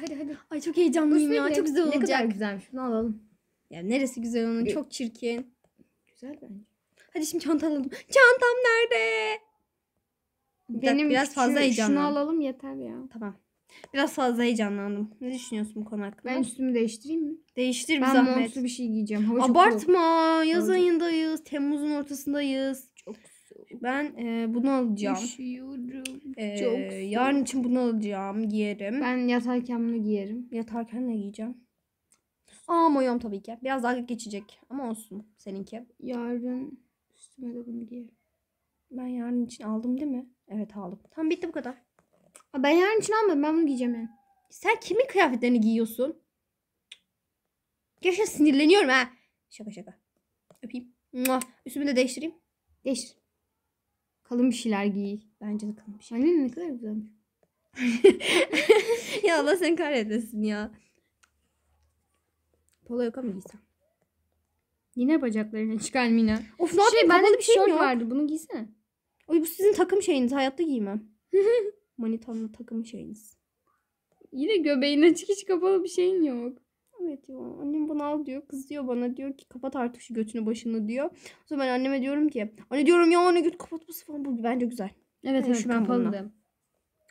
Hadi hadi. Ay çok heyecanlıyım ya. Çok güzel olacak. Ne kadar güzelmiş. Bunu alalım. Ya neresi güzel onun? çok çirkin. Güzel bence. Hadi şimdi çanta alalım. Çantam nerede? Benim biraz fazla şu, heyecanlandım. Şunu alalım yeter ya. Tamam. Biraz fazla heyecanlandım. Ne düşünüyorsun bu konu hakkında? Ben üstümü değiştireyim mi? Değiştir bir ben zahmet. Ben montlu bir şey giyeceğim. Hava Abartma. Yaz Olacak. ayındayız. Temmuz'un ortasındayız ben e, bunu alacağım. Üşüyorum. E, Çok yarın için bunu alacağım. Giyerim. Ben yatarken bunu giyerim. Yatarken ne giyeceğim? Aa moyom tabii ki. Biraz dalga geçecek ama olsun seninki. Yarın üstüme de bunu giyerim. Ben yarın için aldım değil mi? Evet aldım. Tam bitti bu kadar. ben yarın için almadım. Ben bunu giyeceğim yani. Sen kimin kıyafetlerini giyiyorsun? Gerçekten sinirleniyorum ha. Şaka şaka. Öpeyim. Üstümü de değiştireyim. Değiştir. Kalın bir şeyler giy. Bence de kalın bir şey. Anne ne kadar güzel. ya Allah sen kahretmesin ya. Polo yaka mı giysem? Yine bacaklarını çıkar Mina. Of ne şey, bende bir şey yok. vardı. Bunu giysene. Oy bu sizin takım şeyiniz. Hayatta giymem. Manitanın takım şeyiniz. Yine göbeğin açık hiç kapalı bir şeyin yok. Evet diyor. Annem bana al diyor. Kızıyor bana diyor ki kapat artık şu götünü başını diyor. O zaman ben anneme diyorum ki anne diyorum ya anne göt kapatması falan bu bence güzel. Evet evet, evet ben kapalı.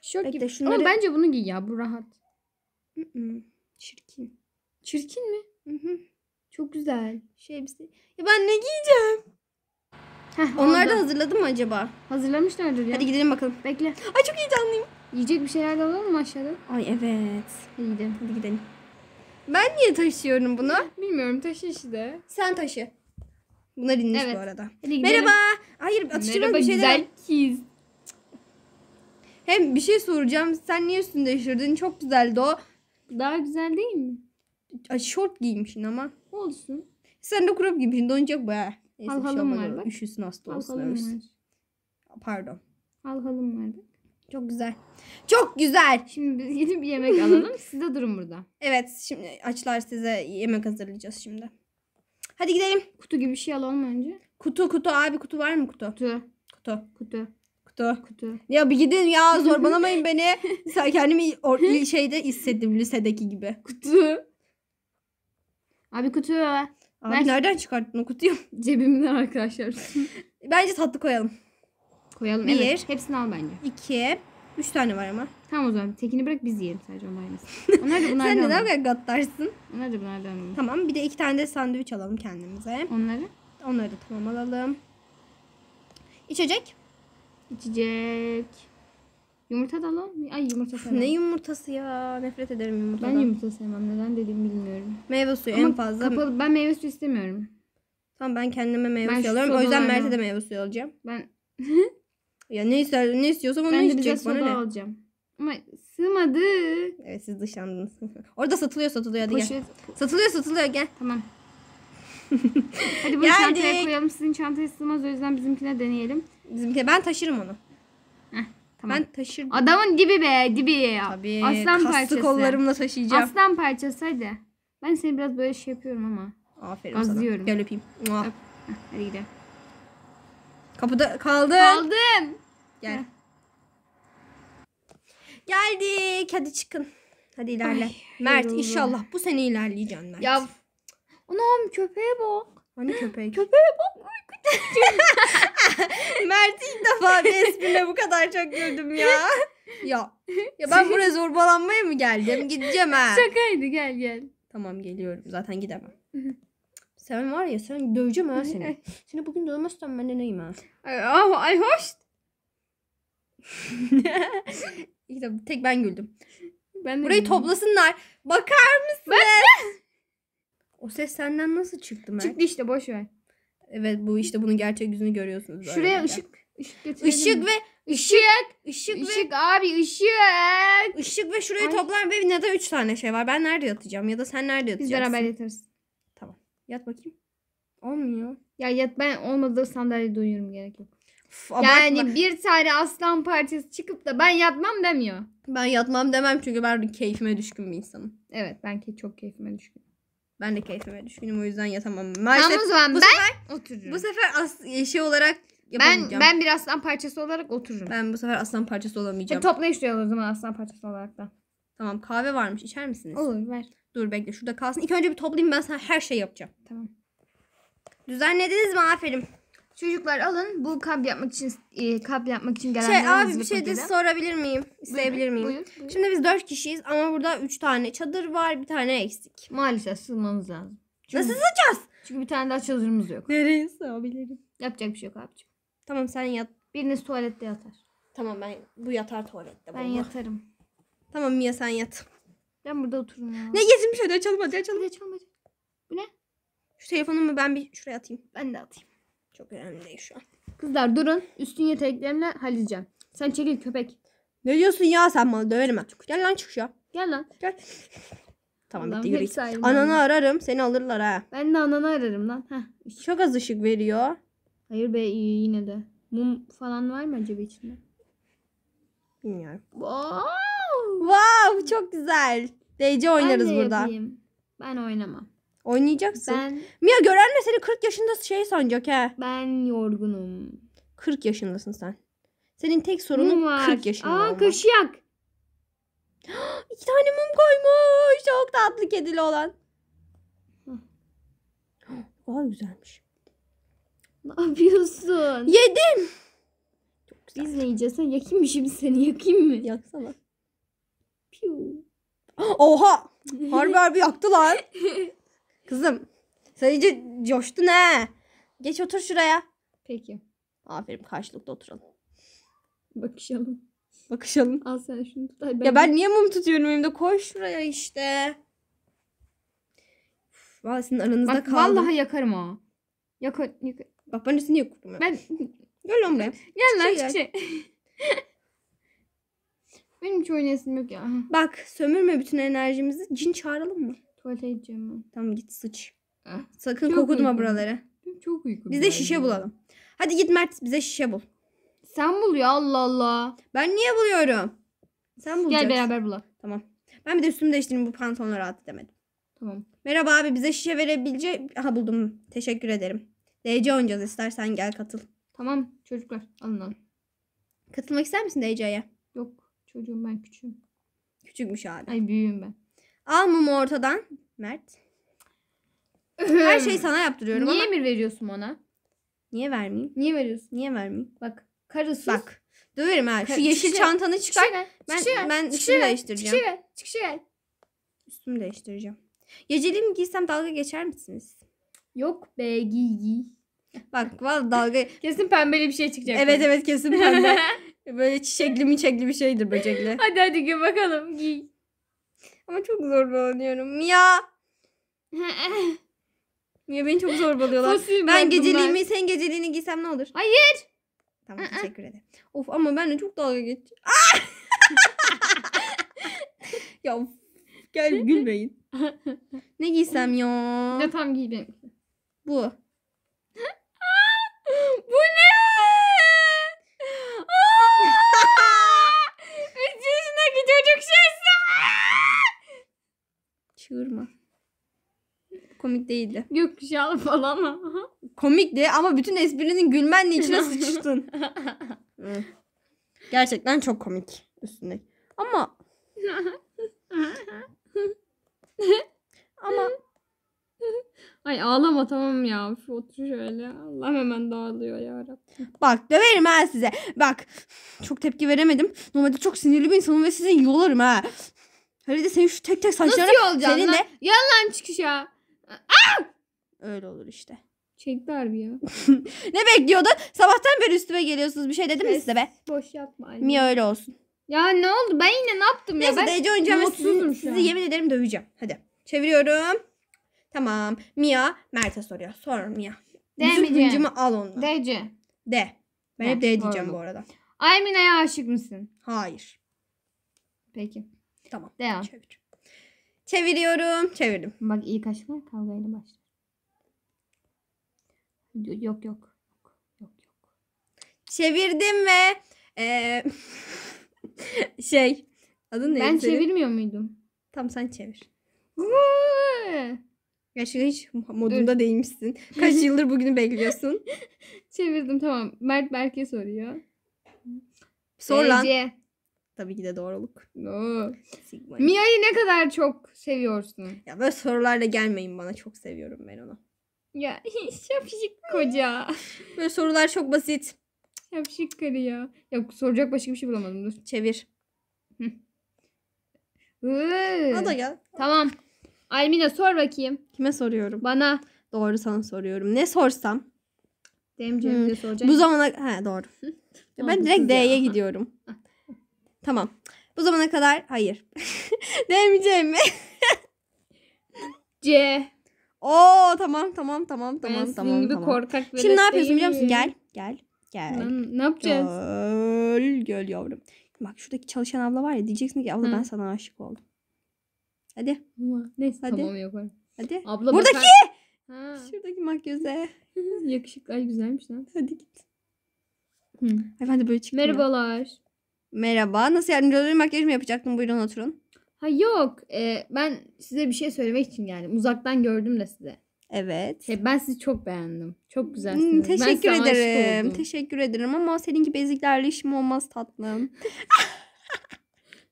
Şort Bekle, gibi. Şunları... Ama bence bunu giy ya bu rahat. Çirkin. Çirkin mi? Hı mm-hmm. Çok güzel. Şey elbise. Ya ben ne giyeceğim? Heh, Onlar da hazırladı mı acaba? Hazırlamışlardır ya. Hadi gidelim bakalım. Bekle. Ay çok heyecanlıyım. Yiyecek bir şeyler de alalım mı aşağıda? Ay evet. İyi gidelim. Hadi gidelim. Ben niye taşıyorum bunu? Bilmiyorum taşı işte. Sen taşı. Buna inmiş Evet. bu arada. Merhaba. Hayır atıştırma Merhaba bir şeyler. güzel kız. Hem bir şey soracağım. Sen niye üstünde değiştirdin? Çok güzeldi o. Daha güzel değil mi? Ay, şort giymişsin ama. Olsun. Sen de crop giymişsin. Donacak bu ya. Neyse, bir şey var bak. Üşüsün hasta olsun. Halhalım var. Pardon. Halhalım var bak. Çok güzel. Çok güzel. Şimdi biz gidip yemek alalım. Siz de durun burada. Evet şimdi açlar size yemek hazırlayacağız şimdi. Hadi gidelim. Kutu gibi bir şey alalım önce. Kutu kutu abi kutu var mı kutu? Kutu. Kutu. Kutu. Kutu. Kutu. Ya bir gidin ya zorbalamayın beni. Sen kendimi or- şeyde hissettim lisedeki gibi. Kutu. Abi kutu. Abi ben... nereden çıkarttın o kutuyu? Cebimden arkadaşlar. Bence tatlı koyalım. Koyalım. Bir, evet. Hepsini al bence. İki. Üç tane var ama. Tamam o zaman. Tekini bırak biz yiyelim sadece onun aynısı. Onlar da bunlardan Sen neden alalım. böyle gattarsın? Onlar da bunlardan alalım. Tamam. Bir de iki tane de sandviç alalım kendimize. Onları? Onları da tamam alalım. İçecek? İçecek. Yumurta da alalım. Ay yumurta sevmem. Ne yumurtası ya? Nefret ederim yumurtadan. Ben yumurta sevmem. Neden dediğimi bilmiyorum. Meyve suyu Ama en fazla. Kapalı. Ben meyve suyu istemiyorum. Tamam ben kendime meyve ben suyu alıyorum. O yüzden Mert'e de meyve suyu alacağım. Ben Ya ne ister ne istiyorsam onu ben de bize içecek soda bana ne. alacağım. Ama sığmadı. Evet siz dışlandınız. Orada satılıyor satılıyor hadi gel. Satılıyor satılıyor gel. Tamam. Hadi bunu çantaya koyalım. Sizin çantaya sığmaz o yüzden bizimkine deneyelim. Bizimki ben taşırım onu. Heh, tamam. Ben taşırım. Adamın dibi be dibi. ya. Tabii Aslan kaslı parçası. kollarımla taşıyacağım. Aslan parçası hadi. Ben seni biraz böyle şey yapıyorum ama. Aferin sana. Gazlıyorum. Gel öpeyim. Mua. Hadi gidelim. Kapıda kaldın. Kaldım. Gel. Heh. Geldik. Hadi çıkın. Hadi ilerle. Ay, Mert yoruldum. inşallah bu sene ilerleyeceksin Mert. Ya Anam köpeğe bak. Hani köpek? Köpeğe bak. Mert ilk defa resmine bu kadar çok gördüm ya. Ya. Ya ben buraya zorbalanmaya mı geldim? Gideceğim ha. Şakaydı gel gel. Tamam geliyorum. Zaten gidemem. sen var ya sen döveceğim ha seni. seni bugün dövmezsen ben de neyim ha? Ay, ay hoş. işte tek ben güldüm. Ben Burayı güldüm. toplasınlar. Bakar mısın? Ben... O ses senden nasıl çıktı Mert? Çıktı işte boş ver. Evet bu işte bunun gerçek yüzünü görüyorsunuz. Şuraya böyle. ışık ışık ve ışık ışık, ışık ve abi ışık. Işık ve şurayı Ay. toplan ve neden 3 tane şey var? Ben nerede yatacağım ya da sen nerede yatacaksın? Biz beraber yatarız. Tamam. Yat bakayım. Olmuyor. Ya yat ben olmadığı sandalyede uyuyorum gerek yok. Uf, yani bir tane aslan parçası çıkıp da ben yatmam demiyor. Ben yatmam demem çünkü ben keyfime düşkün bir insanım. Evet ben ki çok keyfime düşkün. Ben de keyfime düşkünüm o yüzden yatamam. Maalesef tamam o zaman bu ben sefer, otururum. Bu sefer as e, şey olarak ben ben bir aslan parçası olarak otururum. Ben bu sefer aslan parçası olamayacağım. E, topla işte o zaman aslan parçası olarak da. Tamam kahve varmış içer misiniz? Olur ver. Dur bekle şurada kalsın. İlk önce bir toplayayım ben sana her şeyi yapacağım. Tamam. Düzenlediniz mi? Aferin. Çocuklar alın bu kap yapmak için e, kap yapmak için şey, gelenler. Şey abi bir şey de sorabilir miyim? İsteyebilir miyim? Buyur, buyur. Şimdi biz dört kişiyiz ama burada üç tane çadır var bir tane eksik. Maalesef sığmamız lazım. Çünkü, Nasıl sığacağız? Çünkü bir tane daha çadırımız yok. Nereye sığabilirim? Yapacak bir şey yok abicim. Tamam sen yat. Biriniz tuvalette yatar. Tamam ben bu yatar tuvalette. Ben bomba. yatarım. Tamam Mia sen yat. Ben burada otururum ya. Ne getirmiş şey, hadi açalım hadi açalım. Hadi açalım hadi. Bu ne? Şu telefonumu ben bir şuraya atayım. Ben de atayım. Çok önemli değil şu an. Kızlar durun. Üstün yeteneklerimle halledeceğim. Sen çekil köpek. Ne diyorsun ya sen bana döverim ben. Gel lan çık şu an. Gel lan. Gel. Tamam Allah'ım bitti yürü. Ananı ararım seni alırlar ha. Ben de ananı ararım lan. Heh. Çok az ışık veriyor. Hayır be iyi yine de. Mum falan var mı acaba içinde? Bilmiyorum. Wow, Wow çok güzel. DC oynarız ben burada. yapayım. Ben oynamam. Oynayacaksın. Ben... Mia gören de seni 40 yaşında şey sanacak he. Ben yorgunum. 40 yaşındasın sen. Senin tek sorunun mum var. 40 yaşında Aa, olman. kaşıyak. İki tane mum koymuş. Çok tatlı kedili olan. Vay güzelmiş. Ne yapıyorsun? Yedim. Çok güzel. İzleyeceğiz. Yakayım mı şimdi seni? Yakayım mı? Yaksana. Piu. Oha. Harbi harbi yaktılar. Kızım sen iyice coştun ha. Geç otur şuraya. Peki. Aferin karşılıklı oturalım. Bakışalım. Bakışalım. Al sen şunu tut. ben Ya ben niye mum tutuyorum elimde? Koy şuraya işte. Uf, Vallahi sizin aranızda Bak kaldım. vallahi yakarım ha. Yakar, yakar. Bak ben üstünü yok. Ben... Gel lan buraya. gel lan Çiçeği şey şey. Benim hiç oynayasım yok ya. Bak sömürme bütün enerjimizi. Cin çağıralım mı? Tuvalete gideceğim ben. Tamam git sıç. Ah. Sakın Çok kokutma uykum. buraları. Çok uykum. Bize geldi. şişe bulalım. Hadi git Mert bize şişe bul. Sen bul ya Allah Allah. Ben niye buluyorum? Sen bulacaksın. Gel beraber bulalım. Tamam. Ben bir de üstümü değiştireyim bu pantolonu rahat edemedim. Tamam. Merhaba abi bize şişe verebilecek... Ha buldum. Teşekkür ederim. DC oynayacağız istersen gel katıl. Tamam çocuklar alın alın. Katılmak ister misin DC'ye? Yok çocuğum ben küçüğüm. Küçükmüş abi. Ay büyüğüm ben. Al mumu ortadan. Mert. Her şeyi sana yaptırıyorum Niye ama. emir veriyorsun ona? Niye vermeyeyim? Niye veriyorsun? Niye vermeyeyim? Bak karısız. Bak. Döverim ha. Şu yeşil çıkışa- çantanı çıkar. çıkışa- ben çıkışa- ben üstümü çıkışa- değiştireceğim. Çıkışa gel. Çıkışa gel. Üstümü değiştireceğim. Geceliğimi giysem dalga geçer misiniz? Yok be giy giy. Bak vallahi dalga. Kesin pembeli bir şey çıkacak. evet evet kesin pembe. Böyle çiçekli mi çiçekli bir şeydir böcekli. Hadi hadi gel bakalım giy. Ama çok zorbalanıyorum. Mia. Mia beni çok zorbalıyorlar. ben geceliğimi sen geceliğini giysem ne olur? Hayır. Tamam teşekkür ederim. Of ama ben de çok dalga geç. ya gel gülmeyin. ne giysem ya? Ya tam giy Bu. Bu Çığırma. Komik değildi. Gökkuşağı falan mı? Komikti ama bütün esprinin gülmenle içine sıçtın. Gerçekten çok komik üstündeki. Ama ama Ay ağlama tamam ya. Şu otur şöyle. Allah hemen dağılıyor ya Bak döverim ha size. Bak çok tepki veremedim. Normalde çok sinirli bir insanım ve sizi yolarım ha. Hele senin şu tek tek saçların. Nasıl yolacağım seninle... lan? Yalan çıkış ya. Aa! Öyle olur işte. Çekti harbi ya. ne bekliyordu? Sabahtan beri üstüme geliyorsunuz bir şey dedim mi size be? Boş yapma anne. Niye öyle olsun? Ya ne oldu? Ben yine ne yaptım Neyse, ya? Neyse Dece oynayacağım ve sizi, sizi yemin ederim döveceğim. Hadi. Çeviriyorum. Tamam. Mia Mert'e soruyor. Sor Mia. Düzgüncümü al ondan. Dece. De. Ben hep de diyeceğim bu arada. Aymina'ya aşık mısın? Hayır. Peki. Tamam. Devam. Çevir. Çeviriyorum. Çevirdim. Bak iyi kaçma kavgayla başla. Yok yok. Yok yok. Çevirdim ve e, şey adın ne? Ben çevirmiyor muydum? Tam sen çevir. Gerçi hiç modunda Dur. değilmişsin. Kaç yıldır bugünü bekliyorsun? Çevirdim tamam. Mert Berk'e soruyor. Sor lan. Tabii ki de doğruluk. Mia'yı ne kadar çok seviyorsun? Ya böyle sorularla gelmeyin bana. Çok seviyorum ben onu. Ya yapışık koca. Böyle sorular çok basit. Yapışık karı ya. Ya soracak başka bir şey bulamadım. Dur. Çevir. Hadi gel. Tamam. Almina sor bakayım. Kime soruyorum? Bana. Doğru sana soruyorum. Ne sorsam? Demcem'de hmm. soracak. Bu zamana... He doğru. ben direkt D'ye gidiyorum. Ah. Tamam. Bu zamana kadar hayır. Demeyeceğim mi? C. Oo tamam tamam tamam ben tamam tamam. gibi tamam. korkak Şimdi ne yapıyorsun biliyor musun? Gel gel gel. Lan, ne yapacağız? Gel gel yavrum. Bak şuradaki çalışan abla var ya diyeceksin ki abla Hı. ben sana aşık oldum. Hadi. Neyse Hadi. tamam yaparım. Hadi. Abla Buradaki. Bakar... Ha. Şuradaki makyoze. Yakışıklı. Ay güzelmiş lan. Hadi git. Hı. Ay böyle çıktım Merhabalar. Ya. Merhaba. Nasıl yardımcı olabilirim? Makyaj mı yapacaktım? Buyurun oturun. Ha yok. E, ben size bir şey söylemek için yani uzaktan gördüm de size. Evet. Şey, ben sizi çok beğendim. Çok güzelsiniz. Hmm, teşekkür ben ederim. Teşekkür ederim ama senin gibi eziklerle işim olmaz tatlım.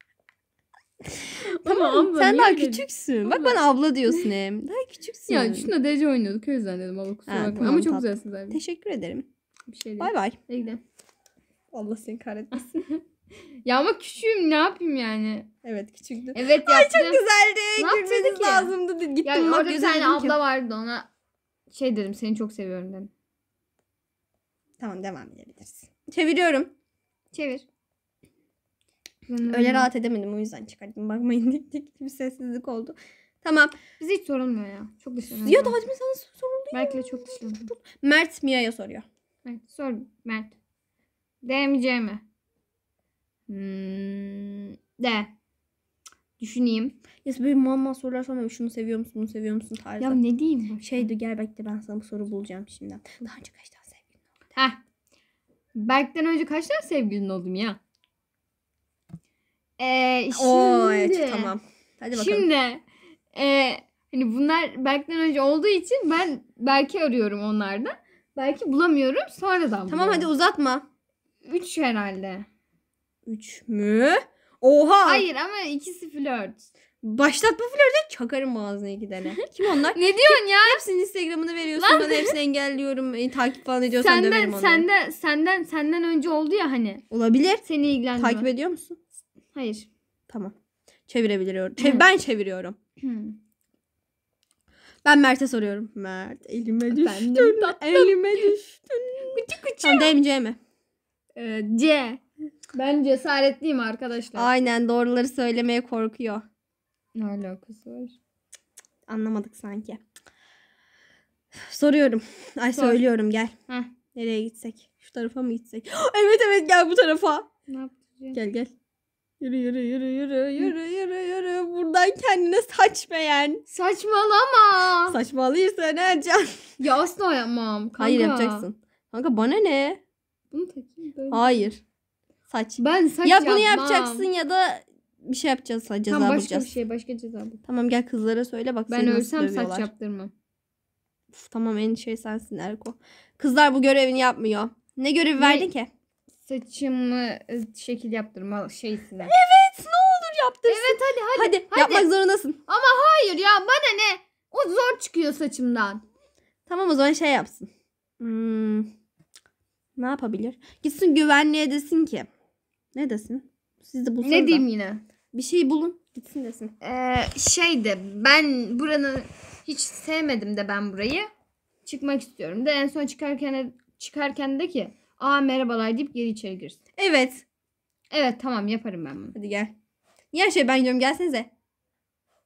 tamam abla, sen daha dedin? küçüksün. Abla. Bak bana abla diyorsun hem. Daha küçüksün. ya şuna derece oynuyorduk o yüzden dedim abla kusura bakma. Tamam, ama çok tatlım. güzelsiniz abi. Teşekkür ederim. Bir şey değil. Bay bay. İyi gidelim. Allah seni kahretmesin. ya ama küçüğüm ne yapayım yani? Evet küçüktü. Evet yaptım. Ay çok güzeldi. Ne Gülmeniz ki? lazımdı. Gittim ya, bak orada bir tane abla ki. vardı ona şey dedim seni çok seviyorum dedim. Tamam devam edebiliriz. Çeviriyorum. Çevir. Hmm. Öyle rahat edemedim o yüzden çıkardım. Bakmayın dik bir sessizlik oldu. Tamam. Biz hiç sorulmuyor ya. Çok dışlanıyor. Ya daha demin sana soruldu. Mert'le çok dışlanıyor. Mert Mia'ya soruyor. Evet, sor Mert. DMC mi? Hmm, de. Düşüneyim. Ya böyle muamma sorular sormuyor. Şunu seviyor musun, bunu seviyor musun tarzı. Ya ne diyeyim? Şeydi gel bekle ben sana bu soru bulacağım şimdi. Daha önce kaç tane sevgilin oldu? Ha? Berk'ten önce kaç tane sevgilin oldum ya? Ee, şimdi. Oo, tamam. Hadi bakalım. Şimdi. E, hani bunlar Berk'ten önce olduğu için ben belki arıyorum onlardan. Belki bulamıyorum sonradan Tamam buluyorum. hadi uzatma. Üç herhalde. Üç mü? Oha. Hayır ama ikisi flört. Başlatma flörde çakarım ağzına iki tane. Kim onlar? ne diyorsun ya? Hepsinin Instagram'ını veriyorsun Lan. bana hepsini engelliyorum. E, takip falan ediyorsan senden, döverim onları. Senden, senden, senden önce oldu ya hani. Olabilir. Seni ilgilendiriyor Takip ediyor musun? Hayır. Tamam. Çevirebiliyorum. Çev ben çeviriyorum. Hmm. ben Mert'e soruyorum. Mert elime düştün. Elime düştün. Küçük küçük. Tamam demeyeceğime. Ee, C. Ben cesaretliyim arkadaşlar. Aynen doğruları söylemeye korkuyor. Ne alakası var? Anlamadık sanki. Soruyorum. Ay Sor. söylüyorum gel. Heh. Nereye gitsek? Şu tarafa mı gitsek? evet evet gel bu tarafa. Ne yapacağız? Gel gel. Yürü yürü yürü yürü yürü yürü yürü. Buradan kendine saçmayan. Saçmalama. Saçmalıyorsun Ercan. Ya asla yapmam. Kanka. Hayır yapacaksın. Kanka bana ne? Bunu takayım Hayır. Saç. Ben saç Ya bunu yapmam. yapacaksın ya da bir şey yapacağız ceza tamam, başka bulacağız. bir şey başka ceza bul. Tamam gel kızlara söyle bak Ben ölsem saç yaptırmam. Uf, tamam en şey sensin Erko. Kızlar bu görevini yapmıyor. Ne görevi verdin ki? Saçımı e, şekil yaptırma şeysine. Yaptırsın. Evet hadi hadi. hadi, hadi. yapmak zorundasın. Ama Hayır ya bana ne? O zor çıkıyor saçımdan. Tamam o zaman şey yapsın. Hmm. Ne yapabilir? Gitsin güvenliğe desin ki. Ne desin? Siz de bulsanız Ne diyeyim yine? Bir şey bulun. Gitsin desin. Ee, şey de ben buranın hiç sevmedim de ben burayı. Çıkmak istiyorum de en son çıkarken de, çıkarken de ki aa merhabalar deyip geri içeri girsin. Evet. Evet tamam yaparım ben bunu. Hadi gel. Ya şey ben gidiyorum gelsenize.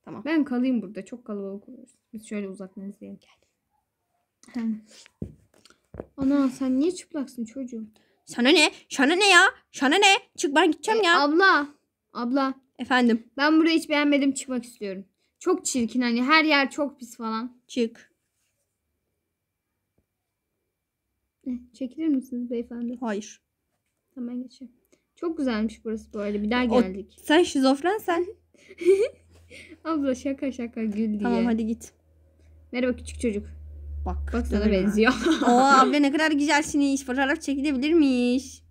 Tamam. Ben kalayım burada. Çok kalabalık oluyoruz. Biz şöyle uzaktan izleyelim. Gel. Ana sen niye çıplaksın çocuğum? Sana ne? Sana ne ya? Sana ne? Çık ben gideceğim e, ya. Abla. Abla. Efendim. Ben burayı hiç beğenmedim çıkmak istiyorum. Çok çirkin hani her yer çok pis falan. Çık. Eh, çekilir misiniz beyefendi? Hayır. Hemen geçeyim. Çok güzelmiş burası bu arada. Bir daha O- geldik. Sen şizofren sen. Abla şaka şaka gül diye. Tamam hadi git. Merhaba küçük çocuk. Bak, Bak sana benziyor. Oo abla ne kadar güzelsin iş. Fotoğraf çekilebilirmiş.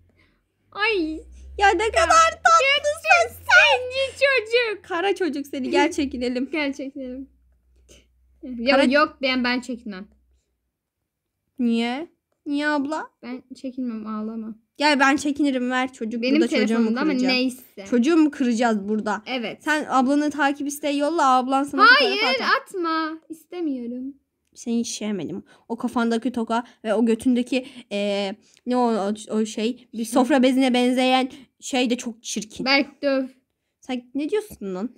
Ay ya ne kadar tatlısın sen. çocuk. Kara çocuk seni gel çekinelim. gel çekinelim. Ya Kara... yok ben ben çekmem. Niye? Niye abla? Ben çekinmem ağlama. Gel ben çekinirim ver çocuk Benim burada telefonumda ama neyse. Çocuğu mu kıracağız burada? Evet. Sen ablanı takip isteği yolla ablan sana Hayır atma istemiyorum seni sevmedim. O kafandaki toka ve o götündeki e, ne o, o, şey bir şey. sofra bezine benzeyen şey de çok çirkin. Berk döv. Sen ne diyorsun lan?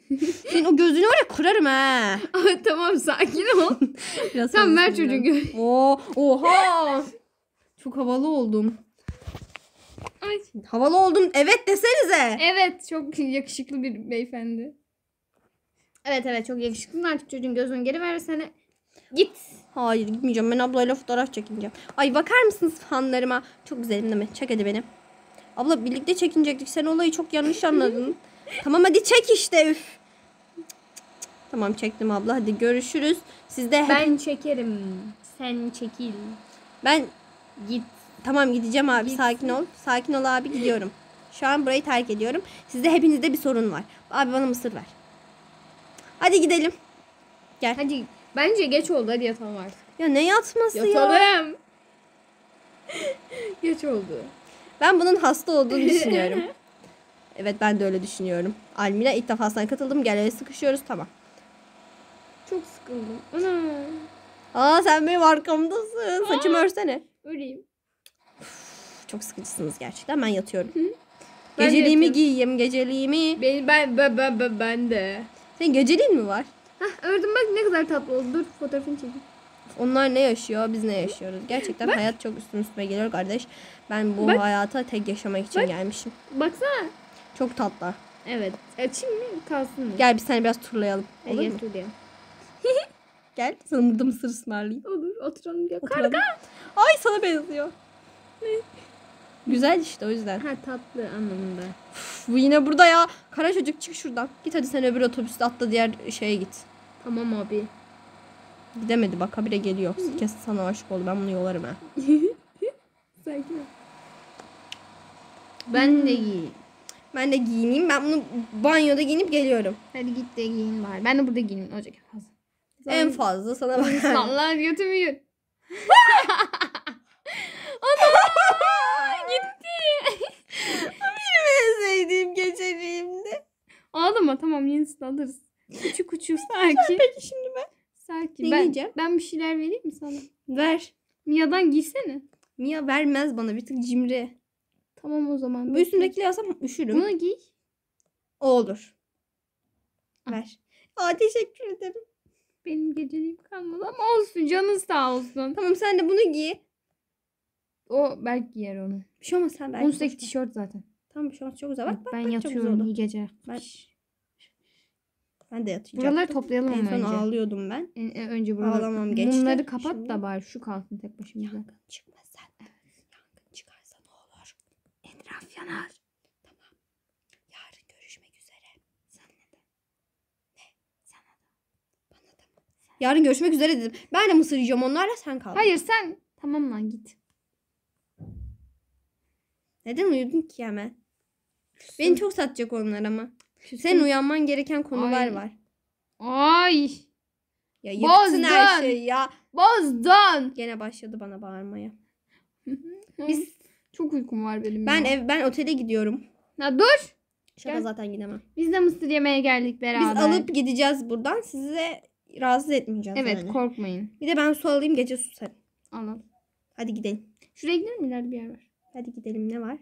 Senin o gözünü var ya kırarım ha. tamam sakin ol. Biraz Sen ver çocuğu gör. Oo, oha. çok havalı oldum. Ay. Havalı oldum. Evet desenize. Evet çok yakışıklı bir beyefendi. Evet evet çok yakışıklı. Artık çocuğun gözünü geri versene. Git. Hayır gitmeyeceğim. Ben ablayla fotoğraf çekineceğim. Ay bakar mısınız fanlarıma? Çok güzelim değil mi? Çek hadi beni. Abla birlikte çekinecektik. Sen olayı çok yanlış anladın. tamam hadi çek işte üf. Tamam çektim abla. Hadi görüşürüz. Siz de hep... Ben çekerim. Sen çekil. Ben git. Tamam gideceğim abi. Git. Sakin ol. Sakin ol abi gidiyorum. Şu an burayı terk ediyorum. Sizde hepinizde bir sorun var. Abi bana mısır ver. Hadi gidelim. Gel. Hadi Bence geç oldu hadi yatalım artık. Ya ne yatması ya? Yatalım. geç oldu. Ben bunun hasta olduğunu düşünüyorum. Evet ben de öyle düşünüyorum. Almila ilk defa sana katıldım. Gel el sıkışıyoruz tamam. Çok sıkıldım. Ana. Aa sen benim arkamdasın. Saçımı Aa. örsene. Öleyim. Çok sıkıcısınız gerçekten. Ben yatıyorum. Hı? Geceliğimi yatıyorum. giyeyim. Geceliğimi. Ben, ben, ben, ben, ben, ben de. Senin geceliğin mi var? Hah ördüm bak ne kadar tatlı oldu. Dur fotoğrafını çekeyim. Onlar ne yaşıyor biz ne yaşıyoruz. Gerçekten bak. hayat çok üstüme üstüme geliyor kardeş. Ben bu bak. hayata tek yaşamak için bak. gelmişim. Baksana. Çok tatlı. Evet. Açayım e, mı kalsın mı? Gel bir seni biraz turlayalım. E, Olur Gel, mu? turlayalım. gel sana burada mısır ısmarlayayım. Olur oturalım gel. Karga. Ay sana benziyor. Güzel işte o yüzden. Ha tatlı anlamında. Uf, bu yine burada ya. Kara çocuk çık şuradan. Git hadi sen öbür otobüste atla diğer şeye git. Tamam abi. Gidemedi bak habire geliyor. Kes sana aşık oldu. Ben bunu yolarım ha. Sakin ol. Ben de giyeyim. Ben de giyineyim. Ben bunu banyoda giyinip geliyorum. Hadi git de giyin bari. Ben de burada giyineyim. Olacak en fazla. En fazla sana bak. Sallar götümü yut. gitti. Benim en Ağlama tamam yenisini alırız. Küçük küçük Serki. Peki şimdi ben. Serki. Ne ben, giyeceğim? Ben bir şeyler vereyim mi sana? Ver. Mia'dan giysene. Mia vermez bana bir tık cimri. Tamam o zaman. Bu üstümdekileri alsam üşürüm. Bunu giy. O olur. Ah. Ver. Aa teşekkür ederim. Benim geceliğim kalmadı ama olsun canın sağ olsun. Tamam sen de bunu giy. O belki giyer onu. Bir şey olmaz sen belki. 18 tişört zaten. Tamam şu şey an çok güzel. Bak, bak, ben bak, yatıyorum iyi gece. Ben... Ben de yatacaktım. Buraları toplayalım en son önce. ağlıyordum ben. En, e, önce buraları. Ağlamam geçti. Bunları kapat Şimdi... Şey da bari şu kalsın tek başımıza. Yangın çıkmaz zaten. Yangın çıkarsa ne olur? Etraf yanar. Tamam. Yarın görüşmek üzere. Sana da. Ne? Bana da Yarın görüşmek üzere dedim. Ben de mısır yiyeceğim onlarla sen kal. Hayır sen. Tamam lan git. Neden uyudun ki hemen? Beni çok satacak onlar ama. Senin uyanman gereken konular Ay. var. Ay. Ya yıktın Bozdun. her şeyi ya. Bozdun. Gene başladı bana bağırmaya. Biz çok uykum var benim. Ben ya. ev ben otele gidiyorum. Ya dur. Şaka Gel. zaten gidemem. Biz de mısır yemeye geldik beraber. Biz alıp gideceğiz buradan. Sizi rahatsız etmeyeceğiz Evet yani. korkmayın. Bir de ben su alayım gece susarım. Anladım. Hadi gidelim. Şuraya gidelim mi? İleride bir yer var. Hadi gidelim ne var?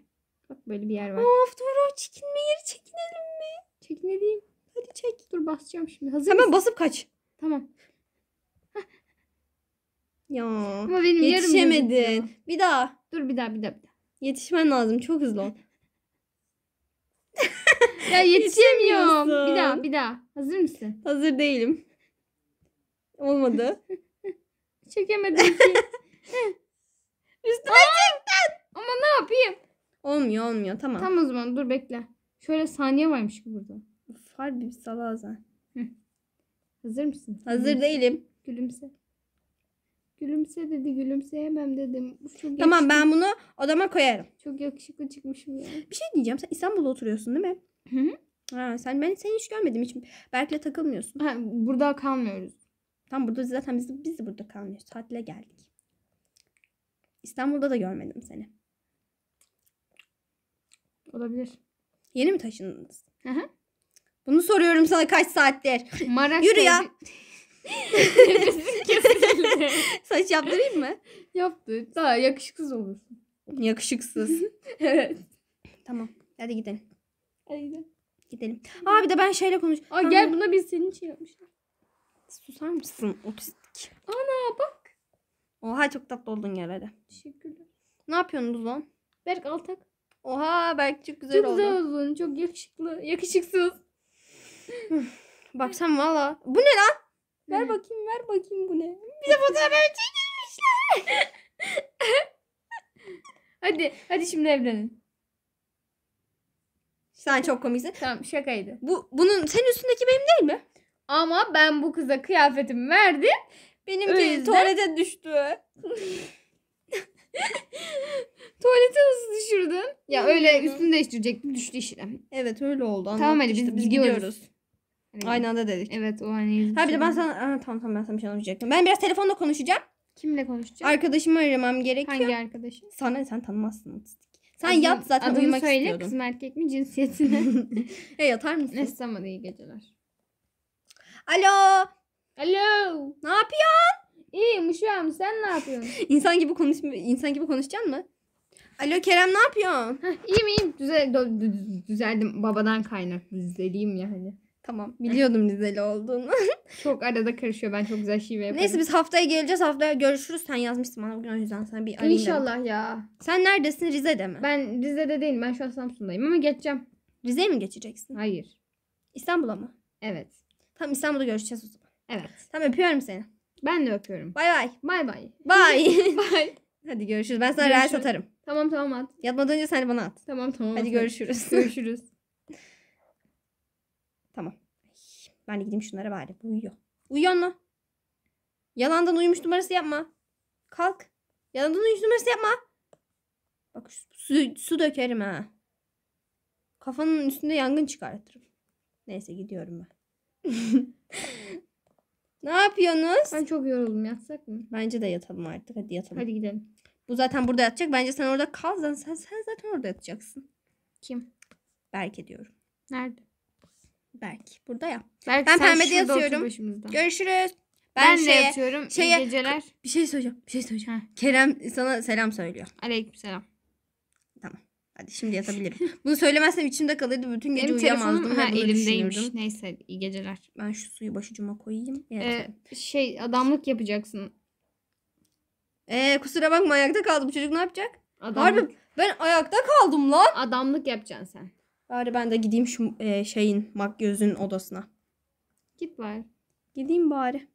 Bak böyle bir yer var. Of Dora çekilme yeri çekinelim mi? Çek ne diyeyim? Hadi çek. Dur basacağım şimdi. Hazır Hemen mısın? basıp kaç. Tamam. Ya. Ama benim yetişemedin. Bir daha. Dur bir daha bir daha bir daha. Yetişmen lazım. Çok hızlı ol. ya yetişemiyorum. bir daha bir daha. Hazır mısın? Hazır değilim. Olmadı. Çekemedim ki. Üstüne çektin. Ama ne yapayım? Olmuyor olmuyor. Tamam. Tamam o zaman dur bekle. Şöyle saniye varmış ki burada. Harbi bir salazan. Hazır mısın? Hazır Gülümse. değilim. Gülümse. Gülümse dedi gülümseyemem dedim. çok Tamam yakışıklı- ben bunu odama koyarım. Çok yakışıklı çıkmışım ya. Bir şey diyeceğim. Sen İstanbul'da oturuyorsun değil mi? Hı hı. Ha, sen ben seni hiç görmedim hiç. Berk'le takılmıyorsun. Ha, burada kalmıyoruz. Tam burada zaten biz, biz de burada kalmıyoruz. Tatile geldik. İstanbul'da da görmedim seni. Olabilir. Yeni mi taşındınız? Hı hı. Bunu soruyorum sana kaç saattir. Maraş Yürü ya. Saç yaptırayım mı? Yaptı. Daha yakışıksız olursun. Yakışıksız. evet. Tamam. Hadi gidelim. Hadi gidelim. Gidelim. Aa bir de ben şeyle konuş. Aa tamam. gel buna biz senin için yapmışlar. Susar mısın? Otistik. Ana bak. Oha çok tatlı oldun gel hadi. Teşekkürler. Ne yapıyorsunuz lan? Berk Altak. Oha belki çok güzel çok oldu. Çok güzel oldun. Çok yakışıklı. Yakışıksız. Baksan, valla. Bu ne lan? Ver bakayım ver bakayım bu ne. Bir de fotoğraf çekilmişler. hadi hadi şimdi evlenin. Sen çok komiksin. Tamam şakaydı. Bu bunun senin üstündeki benim değil mi? Ama ben bu kıza kıyafetimi verdim. Benimki yüzden... tuvalete düştü. Tuvalete nasıl düşürdün? Ya öyle Bilmiyorum. üstünü değiştirecektim düştü işte. Evet öyle oldu. anladım. Tamam hadi biz, gidiyoruz. Hani- Aynı anda dedik. Evet o hani. Ha bir de ben sana Aa, tamam tamam ben sana bir şey anlatacaktım. Ben biraz telefonda konuşacağım. Kimle konuşacağız? Arkadaşımı aramam gerekiyor. Hangi arkadaşın? Sana hani sen tanımazsın otistik. Sen Adını- yat zaten adını uyumak söyle, istiyordun. Kız erkek mi cinsiyetini. e yatar mısın? Neyse tamam hadi iyi geceler. Alo. Alo. Ne yapıyorsun? İyiyim uşağım sen ne yapıyorsun? İnsan gibi konuş insan gibi konuşacaksın mı? Alo Kerem ne yapıyorsun? İyiyim iyiyim Düzel, düz, düzeldim. Babadan kaynak düzeleyim yani. Tamam biliyordum Rizeli olduğunu. çok arada karışıyor. Ben çok güzel şive yaparım. Neyse biz haftaya geleceğiz. Haftaya görüşürüz. Sen yazmışsın bana bugün o yüzden sana bir arayayım. İnşallah ya. Sen neredesin? Rize'de mi? Ben Rize'de değilim. Ben şu an Samsun'dayım ama geçeceğim. Rize'ye mi geçeceksin? Hayır. İstanbul'a mı? Evet. Tamam İstanbul'da görüşeceğiz o zaman. Evet. Tamam öpüyorum seni. Ben de öpüyorum. Bay bay. Bay bay. Bay. Bay. Hadi görüşürüz. Ben sana reels Görüşürüz. atarım. Tamam tamam at. Yatmadan önce sen bana at. Tamam tamam. Hadi görüşürüz. Görüşürüz. tamam. Ben de gideyim şunlara bari. Uyuyor. Uyuyor mu? Yalandan uyumuş numarası yapma. Kalk. Yalandan uyumuş numarası yapma. Bak su, su dökerim ha. Kafanın üstünde yangın çıkartırım. Neyse gidiyorum ben. ne yapıyorsunuz? Ben çok yoruldum. Yatsak mı? Bence de yatalım artık. Hadi yatalım. Hadi gidelim. Bu zaten burada yatacak. Bence sen orada kal. Sen, sen, sen zaten orada yatacaksın. Kim? Berke diyorum. Nerede? Berk. Burada ya. Berk, ben pembede yatıyorum. Görüşürüz. Ben, ben şeye, yatıyorum. Şeye, İyi geceler. Bir şey söyleyeceğim. Bir şey söyleyeceğim. Heh. Kerem sana selam söylüyor. Aleyküm selam. Tamam. Hadi şimdi yatabilirim. Bunu söylemezsem içimde kalırdı. Bütün gece Benim uyuyamazdım. Ha, elimdeymiş. Neyse iyi geceler. Ben şu suyu başucuma koyayım. Ee, şey adamlık yapacaksın. Ee, kusura bakma ayakta kaldım. Çocuk ne yapacak? Adamlık. Harbi ben ayakta kaldım lan. Adamlık yapacaksın sen. Bari ben de gideyim şu e, şeyin gözün odasına. Git bari. Gideyim bari.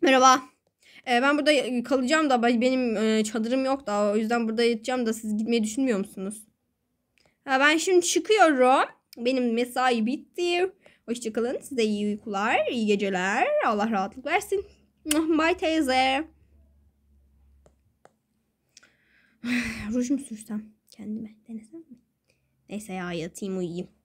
Merhaba. Ee, ben burada kalacağım da benim e, çadırım yok da o yüzden burada yatacağım da siz gitmeyi düşünmüyor musunuz? Ha, ben şimdi çıkıyorum. Benim mesai bitti. Hoşçakalın. Size iyi uykular, iyi geceler. Allah rahatlık versin. Bye teyze. Ruj mu sürsem kendime? Denesem mi? Neyse ya yatayım uyuyayım.